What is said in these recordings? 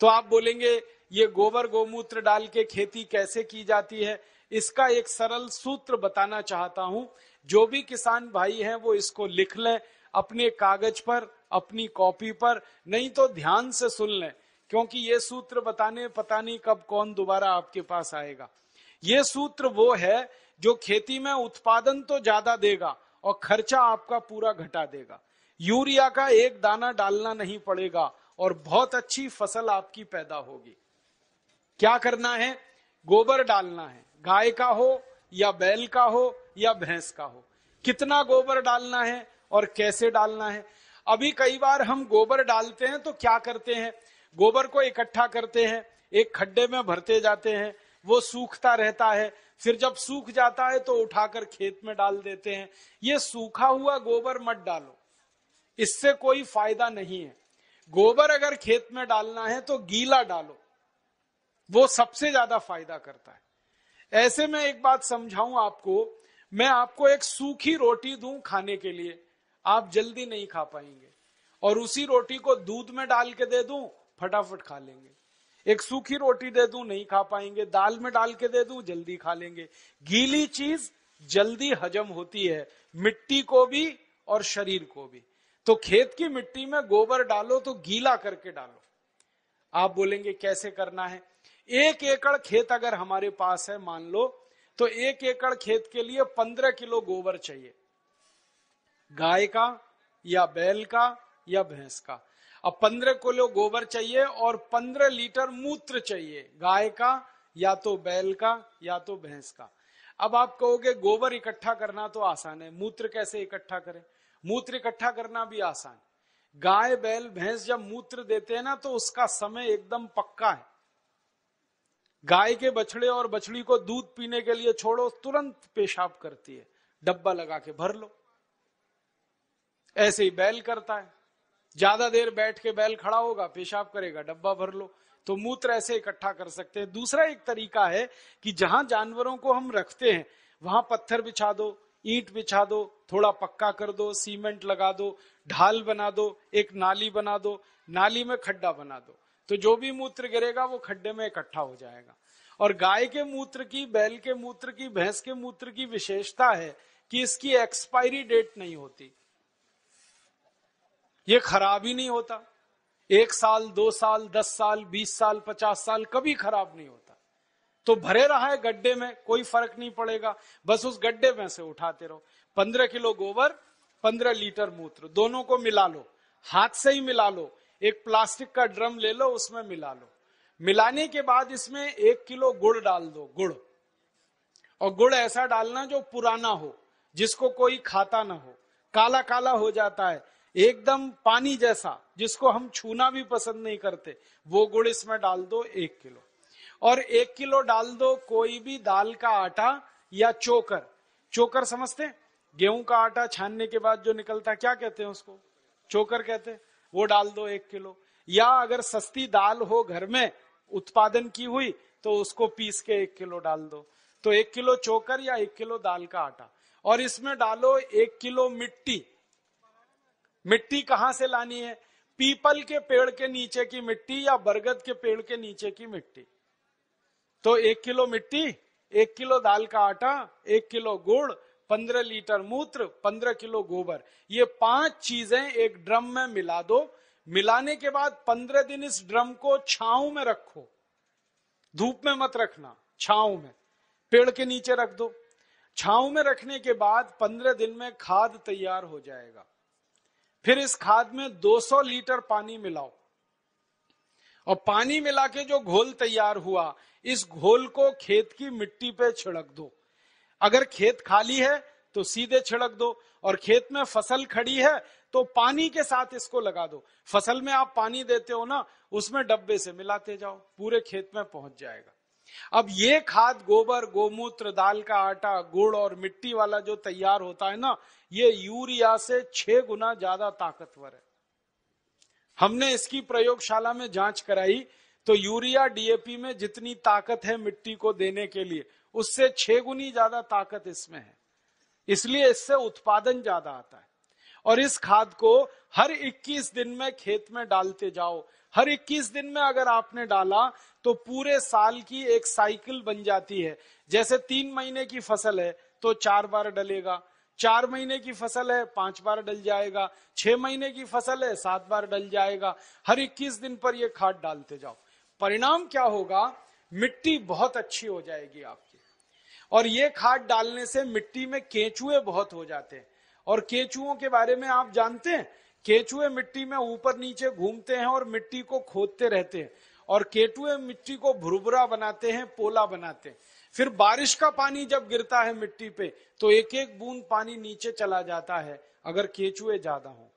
तो आप बोलेंगे ये गोबर गोमूत्र डाल के खेती कैसे की जाती है इसका एक सरल सूत्र बताना चाहता हूं जो भी किसान भाई हैं वो इसको लिख लें अपने कागज पर अपनी कॉपी पर नहीं तो ध्यान से सुन लें क्योंकि ये सूत्र बताने पता नहीं कब कौन दोबारा आपके पास आएगा ये सूत्र वो है जो खेती में उत्पादन तो ज्यादा देगा और खर्चा आपका पूरा घटा देगा यूरिया का एक दाना डालना नहीं पड़ेगा और बहुत अच्छी फसल आपकी पैदा होगी क्या करना है गोबर डालना है गाय का हो या बैल का हो या भैंस का हो कितना गोबर डालना है और कैसे डालना है अभी कई बार हम गोबर डालते हैं तो क्या करते हैं गोबर को इकट्ठा करते हैं एक खड्डे में भरते जाते हैं वो सूखता रहता है फिर जब सूख जाता है तो उठाकर खेत में डाल देते हैं ये सूखा हुआ गोबर मत डालो इससे कोई फायदा नहीं है गोबर अगर खेत में डालना है तो गीला डालो वो सबसे ज्यादा फायदा करता है ऐसे में एक बात समझाऊं आपको मैं आपको एक सूखी रोटी दूं खाने के लिए आप जल्दी नहीं खा पाएंगे और उसी रोटी को दूध में डाल के दे दूं फटाफट खा लेंगे एक सूखी रोटी दे दूं नहीं खा पाएंगे दाल में डाल के दे दूं जल्दी खा लेंगे गीली चीज जल्दी हजम होती है मिट्टी को भी और शरीर को भी तो खेत की मिट्टी में गोबर डालो तो गीला करके डालो आप बोलेंगे कैसे करना है एक एकड़ खेत अगर हमारे पास है मान लो तो एक एकड़ खेत के लिए पंद्रह किलो गोबर चाहिए गाय का या बैल का या भैंस का अब पंद्रह किलो गोबर चाहिए और पंद्रह लीटर मूत्र चाहिए गाय का या तो बैल का या तो भैंस का अब आप कहोगे गोबर इकट्ठा करना तो आसान है मूत्र कैसे इकट्ठा करें मूत्र इकट्ठा करना भी आसान गाय बैल भैंस जब मूत्र देते हैं ना तो उसका समय एकदम पक्का है गाय के बछड़े और बछड़ी को दूध पीने के लिए छोड़ो तुरंत पेशाब करती है डब्बा लगा के भर लो ऐसे ही बैल करता है ज्यादा देर बैठ के बैल खड़ा होगा पेशाब करेगा डब्बा भर लो तो मूत्र ऐसे इकट्ठा कर सकते हैं दूसरा एक तरीका है कि जहां जानवरों को हम रखते हैं वहां पत्थर बिछा दो ईंट बिछा दो थोड़ा पक्का कर दो सीमेंट लगा दो ढाल बना दो एक नाली बना दो नाली में खड्डा बना दो तो जो भी मूत्र गिरेगा वो खड्डे में इकट्ठा हो जाएगा और गाय के मूत्र की बैल के मूत्र की भैंस के मूत्र की विशेषता है कि इसकी एक्सपायरी डेट नहीं होती ये खराब ही नहीं होता एक साल दो साल दस साल बीस साल पचास साल कभी खराब नहीं होता तो भरे रहा है गड्ढे में कोई फर्क नहीं पड़ेगा बस उस गड्ढे में से उठाते रहो पंद्रह किलो गोबर पंद्रह लीटर मूत्र दोनों को मिला लो हाथ से ही मिला लो एक प्लास्टिक का ड्रम ले लो उसमें मिला लो मिलाने के बाद इसमें एक किलो गुड़ डाल दो गुड़ और गुड़ ऐसा डालना जो पुराना हो जिसको कोई खाता ना हो काला काला हो जाता है एकदम पानी जैसा जिसको हम छूना भी पसंद नहीं करते वो गुड़ इसमें डाल दो एक किलो और एक किलो डाल दो कोई भी दाल का आटा या चोकर चोकर समझते हैं गेहूं का आटा छानने के बाद जो निकलता क्या कहते हैं उसको चोकर कहते हैं वो डाल दो एक किलो या अगर सस्ती दाल हो घर में उत्पादन की हुई तो उसको पीस के एक किलो डाल दो तो एक किलो चोकर या एक किलो दाल का आटा और इसमें डालो एक किलो मिट्टी मिट्टी कहां से लानी है पीपल के पेड़ के नीचे की मिट्टी या बरगद के पेड़ के नीचे की मिट्टी तो एक किलो मिट्टी एक किलो दाल का आटा एक किलो गुड़ पंद्रह लीटर मूत्र पंद्रह किलो गोबर ये पांच चीजें एक ड्रम में मिला दो मिलाने के बाद पंद्रह दिन इस ड्रम को छाव में रखो धूप में मत रखना छाव में पेड़ के नीचे रख दो छाव में रखने के बाद पंद्रह दिन में खाद तैयार हो जाएगा फिर इस खाद में 200 लीटर पानी मिलाओ और पानी मिला के जो घोल तैयार हुआ इस घोल को खेत की मिट्टी पे छिड़क दो अगर खेत खाली है तो सीधे छिड़क दो और खेत में फसल खड़ी है तो पानी के साथ इसको लगा दो फसल में आप पानी देते हो ना उसमें डब्बे से मिलाते जाओ पूरे खेत में पहुंच जाएगा अब ये खाद गोबर गोमूत्र दाल का आटा गुड़ और मिट्टी वाला जो तैयार होता है ना ये यूरिया से छह गुना ज्यादा ताकतवर है हमने इसकी प्रयोगशाला में जांच कराई तो यूरिया डीएपी में जितनी ताकत है मिट्टी को देने के लिए उससे छह गुनी ज्यादा ताकत इसमें है इसलिए इससे उत्पादन ज्यादा आता है और इस खाद को हर 21 दिन में खेत में डालते जाओ हर 21 दिन में अगर आपने डाला तो पूरे साल की एक साइकिल बन जाती है जैसे तीन महीने की फसल है तो चार बार डलेगा चार महीने की फसल है पांच बार डल जाएगा छह महीने की फसल है सात बार डल जाएगा हर 21 दिन पर यह खाद डालते जाओ परिणाम क्या होगा मिट्टी बहुत अच्छी हो जाएगी आपकी और ये खाद डालने से मिट्टी में केचुए बहुत हो जाते हैं और केचुओं के बारे में आप जानते हैं केचुए मिट्टी में ऊपर नीचे घूमते हैं और मिट्टी को खोदते रहते हैं और केचुए मिट्टी को भुरभुरा बनाते हैं पोला बनाते हैं फिर बारिश का पानी जब गिरता है मिट्टी पे तो एक एक बूंद पानी नीचे चला जाता है अगर केचुए ज्यादा हो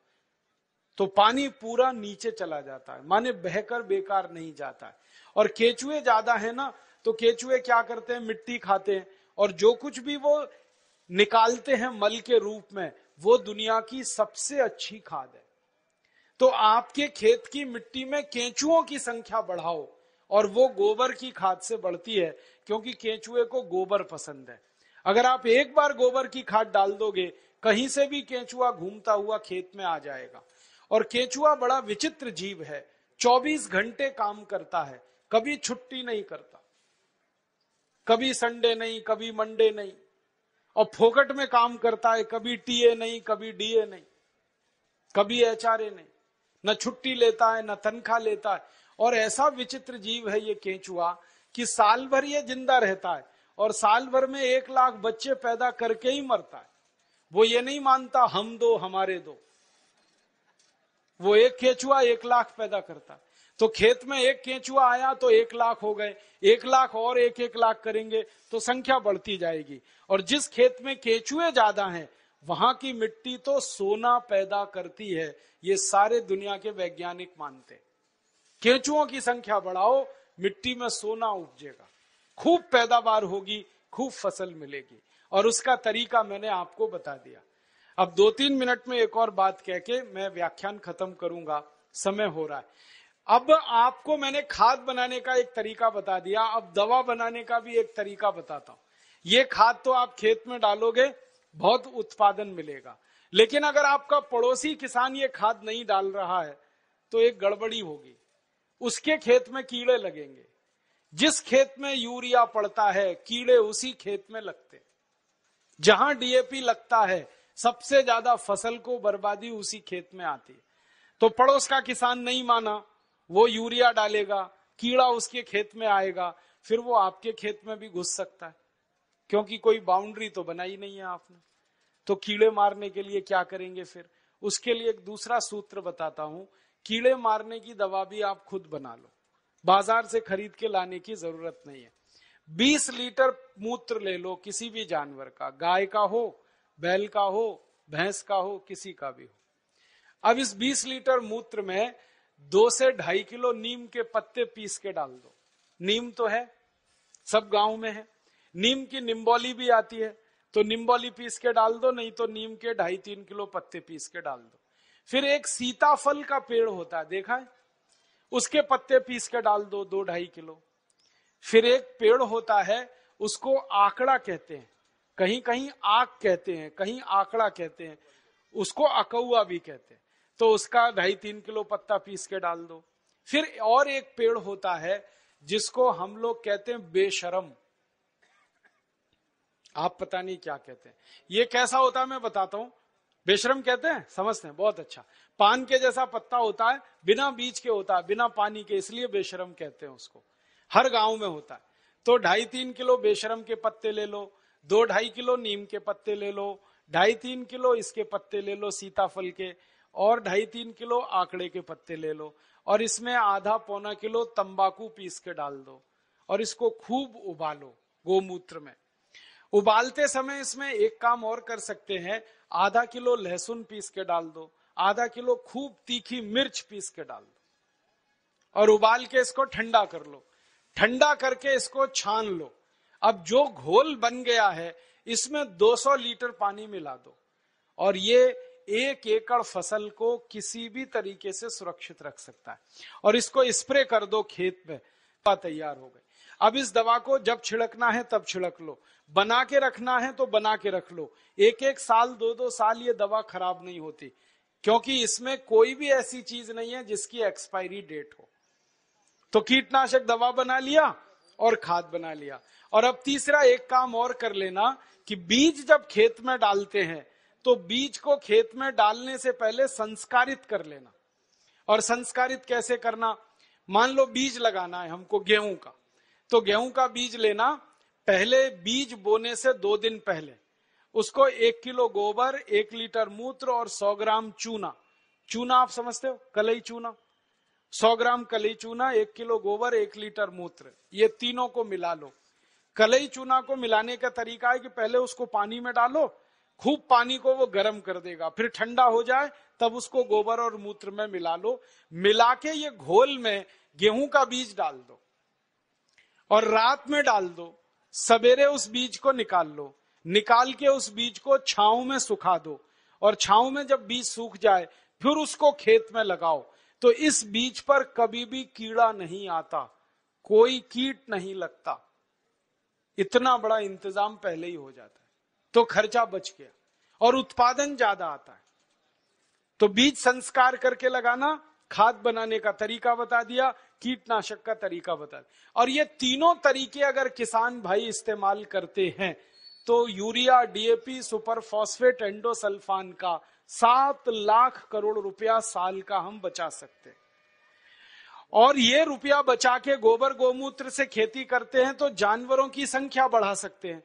तो पानी पूरा नीचे चला जाता है माने बहकर बेकार नहीं जाता है और केचुए ज्यादा है ना तो केचुए क्या करते हैं मिट्टी खाते हैं और जो कुछ भी वो निकालते हैं मल के रूप में वो दुनिया की सबसे अच्छी खाद है तो आपके खेत की मिट्टी में केंचुओं की संख्या बढ़ाओ और वो गोबर की खाद से बढ़ती है क्योंकि केंचुए को गोबर पसंद है अगर आप एक बार गोबर की खाद डाल दोगे कहीं से भी केंचुआ घूमता हुआ खेत में आ जाएगा और केंचुआ बड़ा विचित्र जीव है 24 घंटे काम करता है कभी छुट्टी नहीं करता कभी संडे नहीं कभी मंडे नहीं और फोकट में काम करता है कभी टीए नहीं कभी डीए नहीं कभी एचआरए नहीं न छुट्टी लेता है न तनखा लेता है और ऐसा विचित्र जीव है ये केंचुआ कि साल भर ये जिंदा रहता है और साल भर में एक लाख बच्चे पैदा करके ही मरता है वो ये नहीं मानता हम दो हमारे दो वो एक केचुआ एक लाख पैदा करता तो खेत में एक केंचुआ आया तो एक लाख हो गए एक लाख और एक एक लाख करेंगे तो संख्या बढ़ती जाएगी और जिस खेत में केंचुए ज्यादा हैं वहां की मिट्टी तो सोना पैदा करती है ये सारे दुनिया के वैज्ञानिक मानते केंचुओं की संख्या बढ़ाओ मिट्टी में सोना उपजेगा खूब पैदावार होगी खूब फसल मिलेगी और उसका तरीका मैंने आपको बता दिया अब दो तीन मिनट में एक और बात कह के मैं व्याख्यान खत्म करूंगा समय हो रहा है अब आपको मैंने खाद बनाने का एक तरीका बता दिया अब दवा बनाने का भी एक तरीका बताता हूं ये खाद तो आप खेत में डालोगे बहुत उत्पादन मिलेगा लेकिन अगर आपका पड़ोसी किसान ये खाद नहीं डाल रहा है तो एक गड़बड़ी होगी उसके खेत में कीड़े लगेंगे जिस खेत में यूरिया पड़ता है कीड़े उसी खेत में लगते जहां डीएपी लगता है सबसे ज्यादा फसल को बर्बादी उसी खेत में आती तो पड़ोस का किसान नहीं माना वो यूरिया डालेगा कीड़ा उसके खेत में आएगा फिर वो आपके खेत में भी घुस सकता है क्योंकि कोई बाउंड्री तो बनाई नहीं है आपने तो कीड़े मारने के लिए क्या करेंगे फिर उसके लिए एक दूसरा सूत्र बताता हूं कीड़े मारने की दवा भी आप खुद बना लो बाजार से खरीद के लाने की जरूरत नहीं है बीस लीटर मूत्र ले लो किसी भी जानवर का गाय का हो बैल का हो भैंस का हो किसी का भी हो अब इस 20 लीटर मूत्र में दो से ढाई किलो नीम के पत्ते पीस के डाल दो नीम तो है सब गांव में है नीम की निम्बोली भी आती है तो निम्बोली पीस के डाल दो नहीं तो नीम के ढाई तीन किलो पत्ते पीस के डाल दो फिर एक सीताफल का पेड़ होता है देखा है उसके पत्ते पीस के डाल दो दो ढाई किलो फिर एक पेड़ होता है उसको आकड़ा कहते हैं कहीं कहीं आक कहते हैं कहीं आकड़ा कहते हैं उसको अकौआ भी कहते हैं तो उसका ढाई तीन किलो पत्ता पीस के डाल दो फिर और एक पेड़ होता है जिसको हम लोग कहते हैं बेशरम आप पता नहीं क्या कहते हैं ये कैसा होता है मैं बताता हूं बेशरम कहते हैं समझते हैं बहुत अच्छा पान के जैसा पत्ता होता है बिना बीज के होता है बिना पानी के इसलिए बेशरम कहते हैं उसको हर गांव में होता है तो ढाई तीन किलो बेशरम के पत्ते ले लो दो ढाई किलो नीम के पत्ते ले लो ढाई तीन किलो इसके पत्ते ले लो सीताफल के और ढाई तीन किलो आंकड़े के पत्ते ले लो और इसमें आधा पौना किलो तंबाकू पीस के डाल दो और इसको खूब उबालो गोमूत्र में उबालते समय इसमें एक काम और कर सकते हैं आधा किलो लहसुन पीस के डाल दो आधा किलो खूब तीखी मिर्च पीस के डाल दो और उबाल के इसको ठंडा कर लो ठंडा करके इसको छान लो अब जो घोल बन गया है इसमें 200 लीटर पानी मिला दो और ये एक एकड़ फसल को किसी भी तरीके से सुरक्षित रख सकता है और इसको स्प्रे कर दो खेत में तैयार हो गई अब इस दवा को जब छिड़कना है तब छिड़क लो बना के रखना है तो बना के रख लो एक एक साल दो दो साल ये दवा खराब नहीं होती क्योंकि इसमें कोई भी ऐसी चीज नहीं है जिसकी एक्सपायरी डेट हो तो कीटनाशक दवा बना लिया और खाद बना लिया और अब तीसरा एक काम और कर लेना कि बीज जब खेत में डालते हैं तो बीज को खेत में डालने से पहले संस्कारित कर लेना और संस्कारित कैसे करना मान लो बीज लगाना है हमको गेहूं का तो गेहूं का बीज लेना पहले बीज बोने से दो दिन पहले उसको एक किलो गोबर एक लीटर मूत्र और सौ ग्राम चूना चूना आप समझते हो कलई चूना सौ ग्राम कलई चूना एक किलो गोबर एक लीटर मूत्र ये तीनों को मिला लो कलई चूना को मिलाने का तरीका है कि पहले उसको पानी में डालो खूब पानी को वो गर्म कर देगा फिर ठंडा हो जाए तब उसको गोबर और मूत्र में मिला लो मिला के ये घोल में गेहूं का बीज डाल दो और रात में डाल दो सवेरे उस बीज को निकाल लो निकाल के उस बीज को छाव में सुखा दो और छाव में जब बीज सूख जाए फिर उसको खेत में लगाओ तो इस बीज पर कभी भी कीड़ा नहीं आता कोई कीट नहीं लगता इतना बड़ा इंतजाम पहले ही हो जाता है तो खर्चा बच गया और उत्पादन ज्यादा आता है तो बीज संस्कार करके लगाना खाद बनाने का तरीका बता दिया कीटनाशक का तरीका बता दिया और ये तीनों तरीके अगर किसान भाई इस्तेमाल करते हैं तो urea DAP super phosphate endosulfan का सात लाख करोड़ रुपया साल का हम बचा सकते हैं और ये रुपया बचा के गोबर गोमूत्र से खेती करते हैं तो जानवरों की संख्या बढ़ा सकते हैं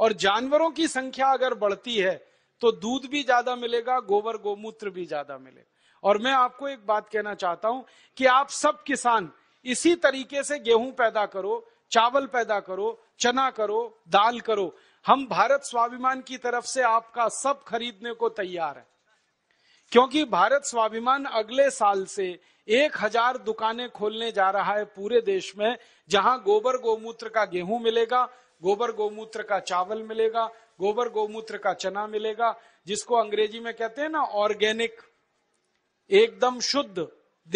और जानवरों की संख्या अगर बढ़ती है तो दूध भी ज्यादा मिलेगा गोबर गोमूत्र भी ज्यादा मिलेगा और मैं आपको एक बात कहना चाहता हूं कि आप सब किसान इसी तरीके से गेहूं पैदा करो चावल पैदा करो चना करो दाल करो हम भारत स्वाभिमान की तरफ से आपका सब खरीदने को तैयार है क्योंकि भारत स्वाभिमान अगले साल से एक हजार दुकानें खोलने जा रहा है पूरे देश में जहां गोबर गोमूत्र का गेहूं मिलेगा गोबर गोमूत्र का चावल मिलेगा गोबर गोमूत्र का चना मिलेगा जिसको अंग्रेजी में कहते हैं ना ऑर्गेनिक एकदम शुद्ध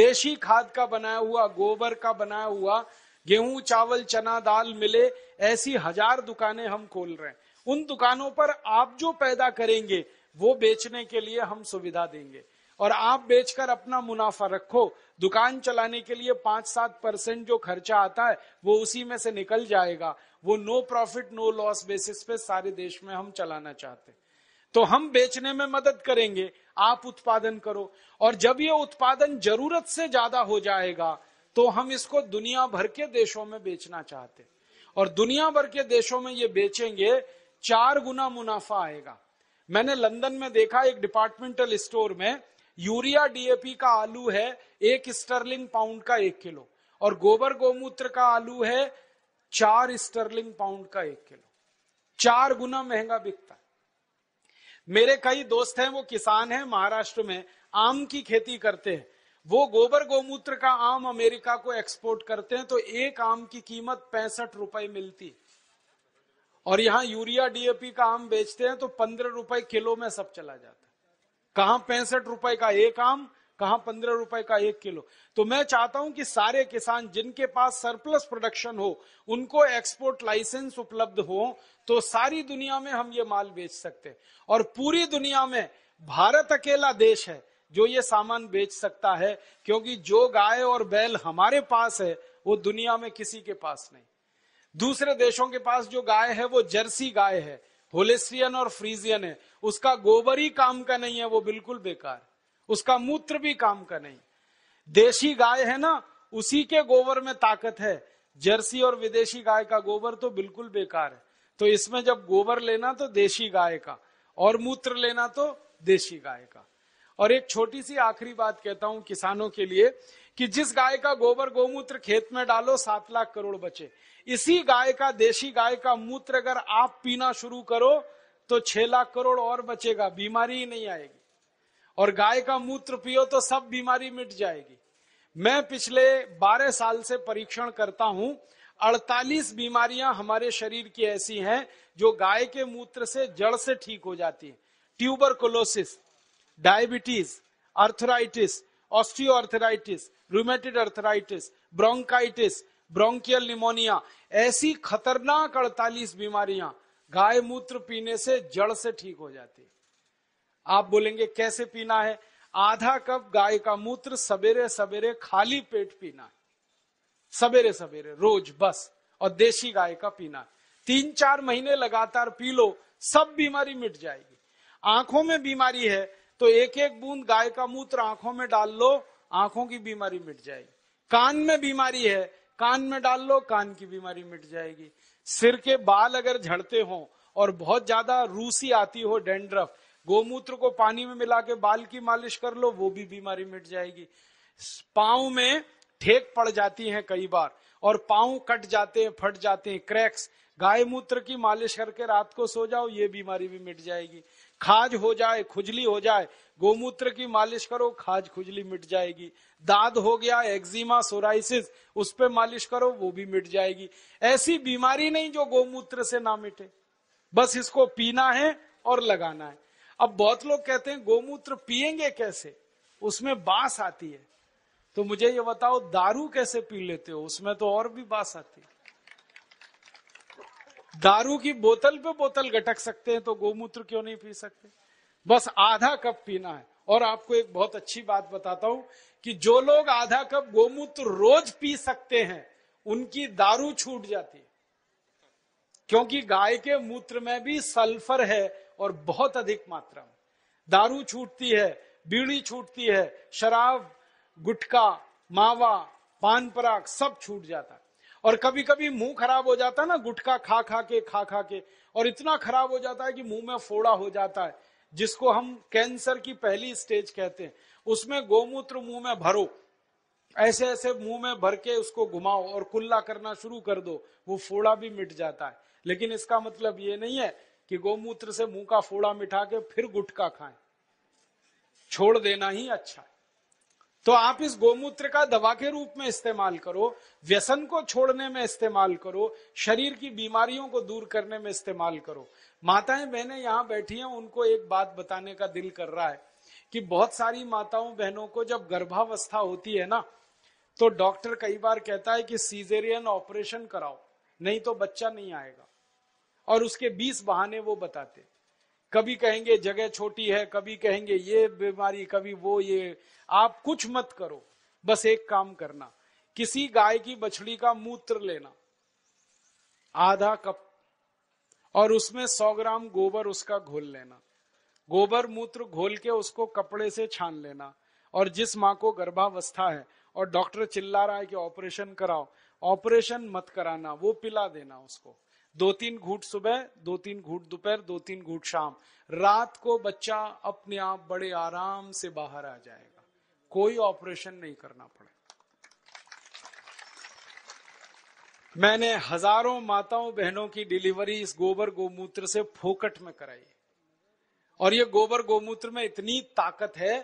देशी खाद का बनाया हुआ गोबर का बनाया हुआ गेहूं चावल चना दाल मिले ऐसी हजार दुकानें हम खोल रहे हैं उन दुकानों पर आप जो पैदा करेंगे वो बेचने के लिए हम सुविधा देंगे और आप बेचकर अपना मुनाफा रखो दुकान चलाने के लिए पांच सात परसेंट जो खर्चा आता है वो उसी में से निकल जाएगा वो no profit no loss basis पे सारे देश में हम चलाना चाहते हैं तो हम बेचने में मदद करेंगे आप उत्पादन करो और जब ये उत्पादन जरूरत से ज्यादा हो जाएगा तो हम इसको दुनिया भर के देशों में बेचना चाहते और दुनिया भर के देशों में ये बेचेंगे चार गुना मुनाफा आएगा मैंने लंदन में देखा एक डिपार्टमेंटल स्टोर में यूरिया डीएपी का आलू है एक स्टर्लिंग पाउंड का एक किलो और गोबर गोमूत्र का आलू है चार स्टर्लिंग पाउंड का एक किलो चार गुना महंगा बिकता है मेरे कई दोस्त हैं वो किसान हैं महाराष्ट्र में आम की खेती करते हैं वो गोबर गोमूत्र का आम अमेरिका को एक्सपोर्ट करते हैं तो एक आम की कीमत पैंसठ रुपए मिलती और यहाँ यूरिया डीएपी का आम बेचते हैं तो पंद्रह रुपए किलो में सब चला जाता है कहा पैंसठ रुपए का एक आम कहा पंद्रह रुपए का एक किलो तो मैं चाहता हूं कि सारे किसान जिनके पास सरप्लस प्रोडक्शन हो उनको एक्सपोर्ट लाइसेंस उपलब्ध हो तो सारी दुनिया में हम ये माल बेच सकते हैं और पूरी दुनिया में भारत अकेला देश है जो ये सामान बेच सकता है क्योंकि जो गाय और बैल हमारे पास है वो दुनिया में किसी के पास नहीं दूसरे देशों के पास जो गाय है वो जर्सी गाय है होलेसियन और फ्रीजियन है उसका गोबर ही काम का नहीं है वो बिल्कुल बेकार उसका मूत्र भी काम का नहीं देशी गाय है ना उसी के गोबर में ताकत है जर्सी और विदेशी गाय का गोबर तो बिल्कुल बेकार है तो इसमें जब गोबर लेना तो देशी गाय का और मूत्र लेना तो देशी गाय का और एक छोटी सी आखिरी बात कहता हूं किसानों के लिए कि जिस गाय का गोबर गोमूत्र खेत में डालो सात लाख करोड़ बचे इसी गाय का देशी गाय का मूत्र अगर आप पीना शुरू करो तो छह लाख करोड़ और बचेगा बीमारी ही नहीं आएगी और गाय का मूत्र पियो तो सब बीमारी मिट जाएगी मैं पिछले बारह साल से परीक्षण करता हूं अड़तालीस बीमारियां हमारे शरीर की ऐसी हैं जो गाय के मूत्र से जड़ से ठीक हो जाती है tuberculosis diabetes arthritis osteoarthritis rheumatoid arthritis bronchitis bronchial pneumonia ऐसी खतरनाक अड़तालीस बीमारियां गाय मूत्र पीने से जड़ से ठीक हो जाती आप बोलेंगे कैसे पीना है आधा कप गाय का मूत्र सवेरे सवेरे खाली पेट पीना है सवेरे सवेरे रोज बस और देशी गाय का पीना है तीन चार महीने लगातार पी लो सब बीमारी मिट जाएगी आंखों में बीमारी है तो एक एक बूंद गाय का मूत्र आंखों में डाल लो आंखों की बीमारी मिट जाएगी कान में बीमारी है कान में डाल लो कान की बीमारी मिट जाएगी सिर के बाल अगर झड़ते हो और बहुत ज्यादा रूसी आती हो डेंड्रफ गोमूत्र को पानी में मिला के बाल की मालिश कर लो वो भी बीमारी मिट जाएगी पाओ में ठेक पड़ जाती है कई बार और पाओ कट जाते हैं फट जाते हैं क्रैक्स गाय मूत्र की मालिश करके रात को सो जाओ ये बीमारी भी मिट जाएगी खाज हो जाए खुजली हो जाए गोमूत्र की मालिश करो खाज खुजली मिट जाएगी दाद हो गया एक्जिमा सोराइसिस उस पर मालिश करो वो भी मिट जाएगी ऐसी बीमारी नहीं जो गोमूत्र से ना मिटे बस इसको पीना है और लगाना है अब बहुत लोग कहते हैं गोमूत्र पियेंगे कैसे उसमें बास आती है तो मुझे ये बताओ दारू कैसे पी लेते हो उसमें तो और भी बांस आती है दारू की बोतल पे बोतल गटक सकते हैं तो गोमूत्र क्यों नहीं पी सकते बस आधा कप पीना है और आपको एक बहुत अच्छी बात बताता हूं कि जो लोग आधा कप गोमूत्र रोज पी सकते हैं उनकी दारू छूट जाती है क्योंकि गाय के मूत्र में भी सल्फर है और बहुत अधिक मात्रा में दारू छूटती है बीड़ी छूटती है शराब गुटखा मावा पान पराग सब छूट जाता है और कभी कभी मुंह खराब हो जाता है ना गुटखा खा खा के खा खा के और इतना खराब हो जाता है कि मुंह में फोड़ा हो जाता है जिसको हम कैंसर की पहली स्टेज कहते हैं उसमें गोमूत्र मुंह में भरो ऐसे ऐसे मुंह में भर के उसको घुमाओ और कुल्ला करना शुरू कर दो वो फोड़ा भी मिट जाता है लेकिन इसका मतलब ये नहीं है कि गोमूत्र से मुंह का फोड़ा मिटा के फिर गुटका खाएं छोड़ देना ही अच्छा है तो आप इस गोमूत्र का दवा के रूप में इस्तेमाल करो व्यसन को छोड़ने में इस्तेमाल करो शरीर की बीमारियों को दूर करने में इस्तेमाल करो माताएं बहनें यहाँ बैठी हैं उनको एक बात बताने का दिल कर रहा है कि बहुत सारी माताओं बहनों को जब गर्भावस्था होती है ना तो डॉक्टर कई बार कहता है कि सीजेरियन ऑपरेशन कराओ नहीं तो बच्चा नहीं आएगा और उसके बीस बहाने वो बताते कभी कहेंगे जगह छोटी है कभी कहेंगे ये बीमारी कभी वो ये आप कुछ मत करो बस एक काम करना किसी गाय की बछड़ी का मूत्र लेना आधा कप और उसमें सौ ग्राम गोबर उसका घोल लेना गोबर मूत्र घोल के उसको कपड़े से छान लेना और जिस माँ को गर्भावस्था है और डॉक्टर चिल्ला रहा है कि ऑपरेशन कराओ ऑपरेशन मत कराना वो पिला देना उसको दो तीन घूट सुबह दो तीन घूट दोपहर दो तीन घूट शाम रात को बच्चा अपने आप बड़े आराम से बाहर आ जाएगा कोई ऑपरेशन नहीं करना पड़ेगा मैंने हजारों माताओं बहनों की डिलीवरी इस गोबर गोमूत्र से फोकट में कराई और ये गोबर गोमूत्र में इतनी ताकत है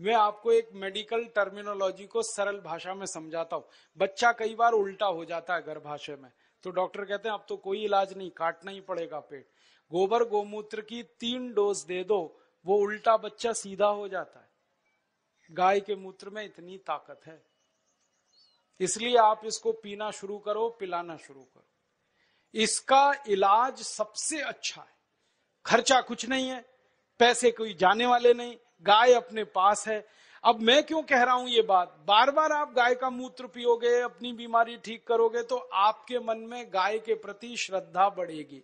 मैं आपको एक मेडिकल टर्मिनोलॉजी को सरल भाषा में समझाता हूं बच्चा कई बार उल्टा हो जाता है गर्भाशय में तो डॉक्टर कहते हैं अब तो कोई इलाज नहीं काटना ही पड़ेगा पेट गोबर गोमूत्र की तीन डोज दे दो वो उल्टा बच्चा सीधा हो जाता है गाय के मूत्र में इतनी ताकत है इसलिए आप इसको पीना शुरू करो पिलाना शुरू करो इसका इलाज सबसे अच्छा है खर्चा कुछ नहीं है पैसे कोई जाने वाले नहीं गाय अपने पास है अब मैं क्यों कह रहा हूं ये बात बार बार आप गाय का मूत्र पियोगे अपनी बीमारी ठीक करोगे तो आपके मन में गाय के प्रति श्रद्धा बढ़ेगी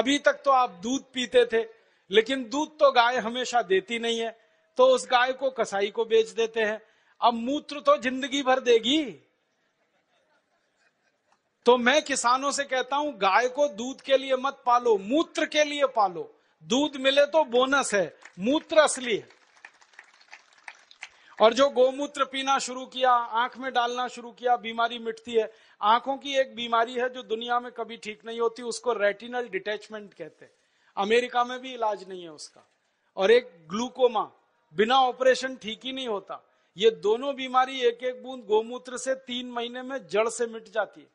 अभी तक तो आप दूध पीते थे लेकिन दूध तो गाय हमेशा देती नहीं है तो उस गाय को कसाई को बेच देते हैं अब मूत्र तो जिंदगी भर देगी तो मैं किसानों से कहता हूं गाय को दूध के लिए मत पालो मूत्र के लिए पालो दूध मिले तो बोनस है मूत्र असली है और जो गोमूत्र पीना शुरू किया आंख में डालना शुरू किया बीमारी मिटती है आंखों की एक बीमारी है जो दुनिया में कभी ठीक नहीं होती उसको रेटिनल डिटेचमेंट कहते हैं अमेरिका में भी इलाज नहीं है उसका और एक ग्लूकोमा बिना ऑपरेशन ठीक ही नहीं होता ये दोनों बीमारी एक एक बूंद गोमूत्र से तीन महीने में जड़ से मिट जाती है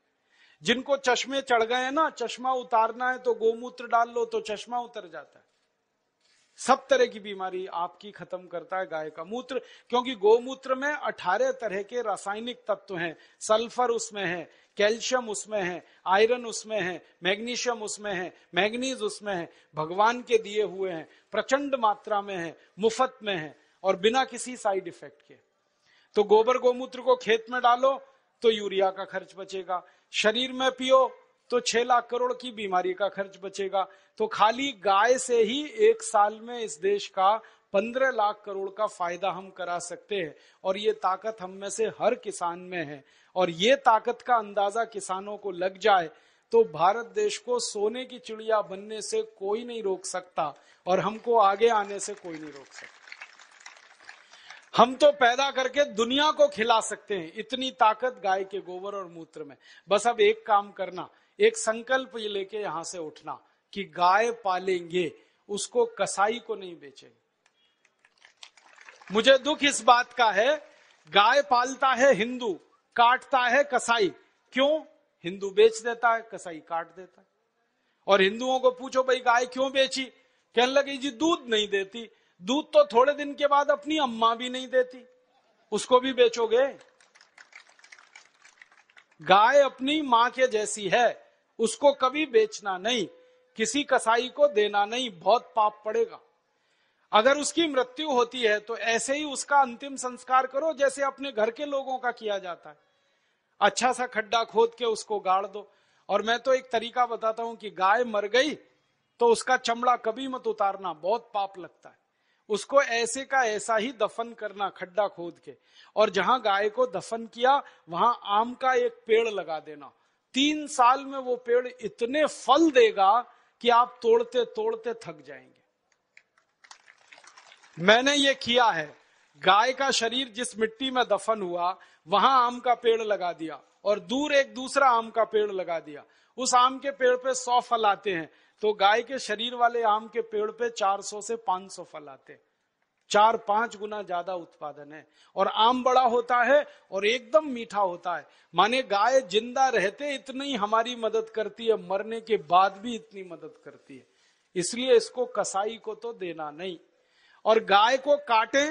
जिनको चश्मे चढ़ गए हैं ना चश्मा उतारना है तो गोमूत्र डाल लो तो चश्मा उतर जाता है सब तरह की बीमारी आपकी खत्म करता है गाय का मूत्र क्योंकि गोमूत्र में अठारह तरह के रासायनिक तत्व हैं सल्फर उसमें है कैल्शियम उसमें है आयरन उसमें है मैग्नीशियम उसमें है मैग्नीज उसमें है भगवान के दिए हुए हैं प्रचंड मात्रा में है मुफत में है और बिना किसी साइड इफेक्ट के तो गोबर गोमूत्र को खेत में डालो तो यूरिया का खर्च बचेगा शरीर में पियो तो छह लाख करोड़ की बीमारी का खर्च बचेगा तो खाली गाय से ही एक साल में इस देश का पंद्रह लाख करोड़ का फायदा हम करा सकते हैं और ये ताकत हम में से हर किसान में है और ये ताकत का अंदाजा किसानों को लग जाए तो भारत देश को सोने की चिड़िया बनने से कोई नहीं रोक सकता और हमको आगे आने से कोई नहीं रोक सकता हम तो पैदा करके दुनिया को खिला सकते हैं इतनी ताकत गाय के गोबर और मूत्र में बस अब एक काम करना एक संकल्प ये लेके यहां से उठना कि गाय पालेंगे उसको कसाई को नहीं बेचेंगे मुझे दुख इस बात का है गाय पालता है हिंदू काटता है कसाई क्यों हिंदू बेच देता है कसाई काट देता है और हिंदुओं को पूछो भाई गाय क्यों बेची कहने लगे जी दूध नहीं देती दूध तो थोड़े दिन के बाद अपनी अम्मा भी नहीं देती उसको भी बेचोगे गाय अपनी मां के जैसी है उसको कभी बेचना नहीं किसी कसाई को देना नहीं बहुत पाप पड़ेगा अगर उसकी मृत्यु होती है तो ऐसे ही उसका अंतिम संस्कार करो जैसे अपने घर के लोगों का किया जाता है अच्छा सा खड्डा खोद के उसको गाड़ दो और मैं तो एक तरीका बताता हूं कि गाय मर गई तो उसका चमड़ा कभी मत उतारना बहुत पाप लगता है उसको ऐसे का ऐसा ही दफन करना खड्डा खोद के और जहां गाय को दफन किया वहां आम का एक पेड़ लगा देना तीन साल में वो पेड़ इतने फल देगा कि आप तोड़ते तोड़ते थक जाएंगे मैंने ये किया है गाय का शरीर जिस मिट्टी में दफन हुआ वहां आम का पेड़ लगा दिया और दूर एक दूसरा आम का पेड़ लगा दिया उस आम के पेड़ पे सौ फल आते हैं तो गाय के शरीर वाले आम के पेड़ पे 400 से 500 फल आते हैं चार पांच गुना ज्यादा उत्पादन है और आम बड़ा होता है और एकदम मीठा होता है माने गाय जिंदा रहते इतनी हमारी मदद करती है मरने के बाद भी इतनी मदद करती है इसलिए इसको कसाई को तो देना नहीं और गाय को काटे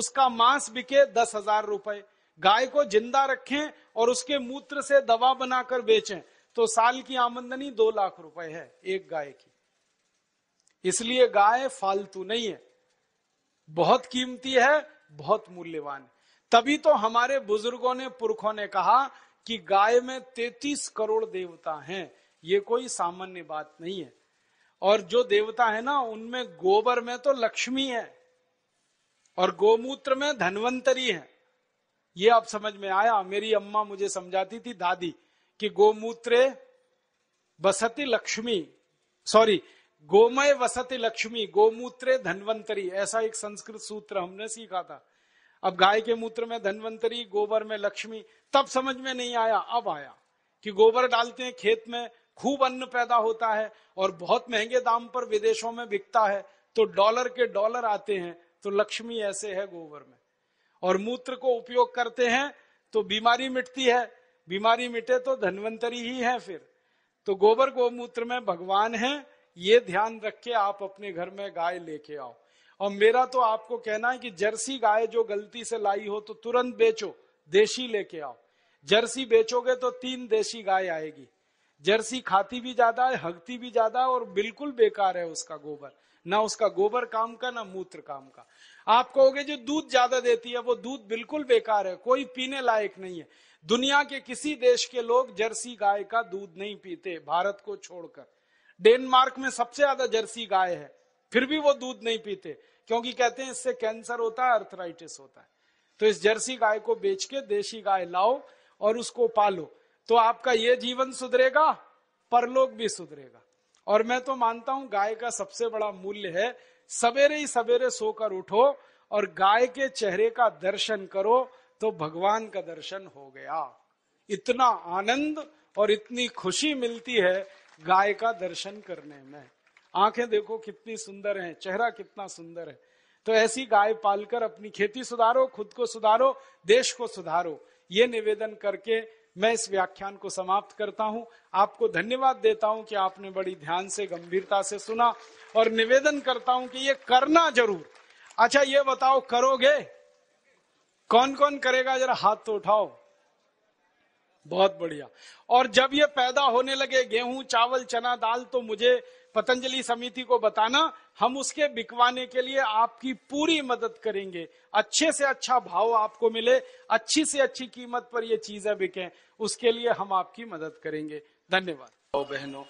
उसका मांस बिके दस हजार रुपए गाय को जिंदा रखें और उसके मूत्र से दवा बनाकर बेचें तो साल की आमदनी दो लाख रुपए है एक गाय की इसलिए गाय फालतू नहीं है बहुत कीमती है बहुत मूल्यवान तभी तो हमारे बुजुर्गों ने पुरखों ने कहा कि गाय में तैतीस करोड़ देवता हैं ये कोई सामान्य बात नहीं है और जो देवता है ना उनमें गोबर में तो लक्ष्मी है और गोमूत्र में धनवंतरी है ये आप समझ में आया मेरी अम्मा मुझे समझाती थी दादी कि गोमूत्रे बसती लक्ष्मी सॉरी गोमय वसत लक्ष्मी गोमूत्रे धनवंतरी ऐसा एक संस्कृत सूत्र हमने सीखा था अब गाय के मूत्र में धनवंतरी गोबर में लक्ष्मी तब समझ में नहीं आया अब आया कि गोबर डालते हैं खेत में खूब अन्न पैदा होता है और बहुत महंगे दाम पर विदेशों में बिकता है तो डॉलर के डॉलर आते हैं तो लक्ष्मी ऐसे है गोबर में और मूत्र को उपयोग करते हैं तो बीमारी मिटती है बीमारी मिटे तो धनवंतरी ही है फिर तो गोबर गोमूत्र में भगवान है ये ध्यान रख के आप अपने घर में गाय लेके आओ और मेरा तो आपको कहना है कि जर्सी गाय जो गलती से लाई हो तो तुरंत बेचो देशी लेके आओ जर्सी बेचोगे तो तीन देशी गाय आएगी जर्सी खाती भी ज्यादा है हगती भी ज्यादा है और बिल्कुल बेकार है उसका गोबर ना उसका गोबर काम का ना मूत्र काम का आप कहोगे जो दूध ज्यादा देती है वो दूध बिल्कुल बेकार है कोई पीने लायक नहीं है दुनिया के किसी देश के लोग जर्सी गाय का दूध नहीं पीते भारत को छोड़कर डेनमार्क में सबसे ज्यादा जर्सी गाय है फिर भी वो दूध नहीं पीते क्योंकि कहते हैं इससे कैंसर होता है अर्थराइटिस होता है तो इस जर्सी गाय को बेच के देशी गाय लाओ और उसको पालो तो आपका ये जीवन सुधरेगा परलोक भी सुधरेगा और मैं तो मानता हूं गाय का सबसे बड़ा मूल्य है सवेरे ही सवेरे सोकर उठो और गाय के चेहरे का दर्शन करो तो भगवान का दर्शन हो गया इतना आनंद और इतनी खुशी मिलती है गाय का दर्शन करने में आंखें देखो कितनी सुंदर है चेहरा कितना सुंदर है तो ऐसी गाय पालकर अपनी खेती सुधारो खुद को सुधारो देश को सुधारो ये निवेदन करके मैं इस व्याख्यान को समाप्त करता हूं आपको धन्यवाद देता हूं कि आपने बड़ी ध्यान से गंभीरता से सुना और निवेदन करता हूं कि ये करना जरूर अच्छा ये बताओ करोगे कौन कौन करेगा जरा हाथ तो उठाओ बहुत बढ़िया और जब ये पैदा होने लगे गेहूं चावल चना दाल तो मुझे पतंजलि समिति को बताना हम उसके बिकवाने के लिए आपकी पूरी मदद करेंगे अच्छे से अच्छा भाव आपको मिले अच्छी से अच्छी कीमत पर ये चीजें बिके उसके लिए हम आपकी मदद करेंगे धन्यवाद बहनों